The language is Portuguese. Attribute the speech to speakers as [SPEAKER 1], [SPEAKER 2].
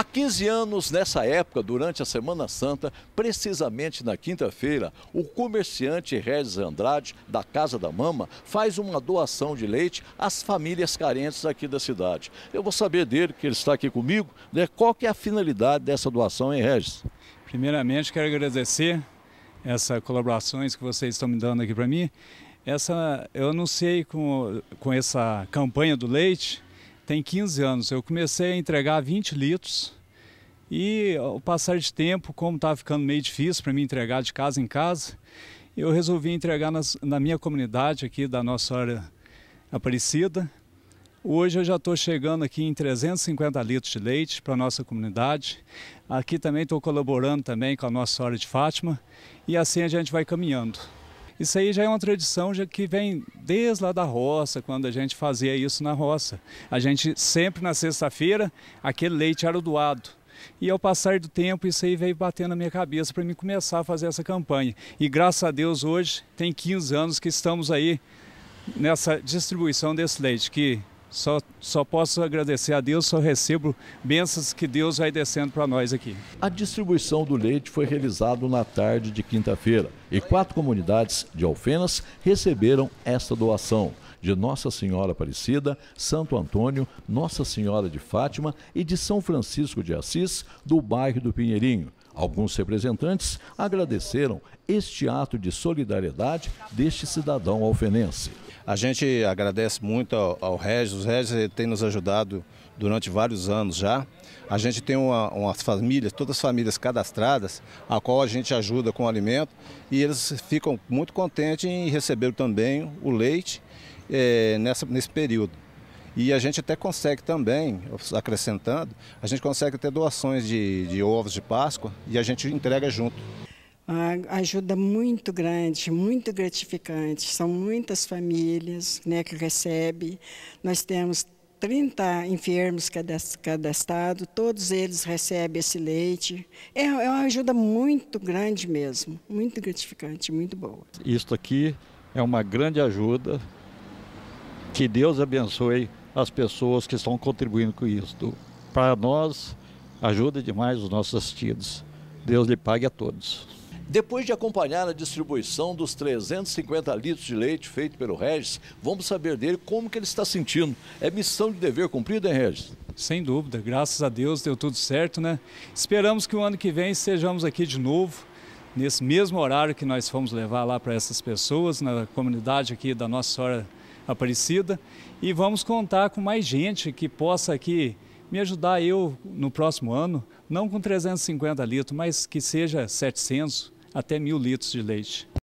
[SPEAKER 1] Há 15 anos, nessa época, durante a Semana Santa, precisamente na quinta-feira, o comerciante Regis Andrade, da Casa da Mama, faz uma doação de leite às famílias carentes aqui da cidade. Eu vou saber dele, que ele está aqui comigo, né?
[SPEAKER 2] qual que é a finalidade dessa doação, hein, Regis? Primeiramente, quero agradecer essas colaborações que vocês estão me dando aqui para mim. Essa, eu anunciei com, com essa campanha do leite tem 15 anos. Eu comecei a entregar 20 litros e ao passar de tempo, como estava ficando meio difícil para mim entregar de casa em casa, eu resolvi entregar nas, na minha comunidade aqui da Nossa Hora Aparecida. Hoje eu já estou chegando aqui em 350 litros de leite para a nossa comunidade. Aqui também estou colaborando também com a Nossa Hora de Fátima e assim a gente vai caminhando. Isso aí já é uma tradição já que vem desde lá da roça, quando a gente fazia isso na roça. A gente sempre na sexta-feira, aquele leite era doado. E ao passar do tempo, isso aí veio batendo na minha cabeça para mim começar a fazer essa campanha. E graças a Deus, hoje tem 15 anos que estamos aí nessa distribuição desse leite, que só, só posso agradecer a Deus, só recebo bênçãos que Deus vai descendo para nós aqui.
[SPEAKER 1] A distribuição do leite foi realizada na tarde de quinta-feira e quatro comunidades de Alfenas receberam esta doação de Nossa Senhora Aparecida, Santo Antônio, Nossa Senhora de Fátima e de São Francisco de Assis, do bairro do Pinheirinho. Alguns representantes agradeceram
[SPEAKER 3] este ato de solidariedade deste cidadão alfenense. A gente agradece muito ao, Regis, o Regis tem nos ajudado durante vários anos já. A gente tem uma, umas famílias, todas as famílias cadastradas, a qual a gente ajuda com alimento e eles ficam muito contentes em receber também o leite é, nessa, nesse período. E a gente até consegue também, acrescentando, a gente consegue ter doações de, de ovos de Páscoa e a gente entrega junto.
[SPEAKER 4] A ajuda muito grande, muito gratificante. São muitas famílias né, que recebem. Nós temos 30 enfermos cadastrados, todos eles recebem esse leite. É, é, uma ajuda muito grande mesmo, muito gratificante, muito boa.
[SPEAKER 5] Isto aqui é uma grande ajuda. Que Deus abençoe as pessoas que estão contribuindo com isso. Para nós, ajuda demais os nossos assistidos. Deus lhe pague a todos.
[SPEAKER 1] Depois de acompanhar a distribuição dos 350 litros de leite feito pelo Regis, vamos saber dele
[SPEAKER 2] como que ele está sentindo. É missão de dever cumprida, hein, Regis? Sem dúvida, graças a Deus deu tudo certo, né? Esperamos que o ano que vem estejamos aqui de novo, nesse mesmo horário que nós fomos levar lá para essas pessoas, na comunidade aqui da Nossa Senhora Aparecida. E vamos contar com mais gente que possa aqui me ajudar eu no próximo ano, não com 350 litros, mas que seja 700 até 1000 litros de leite.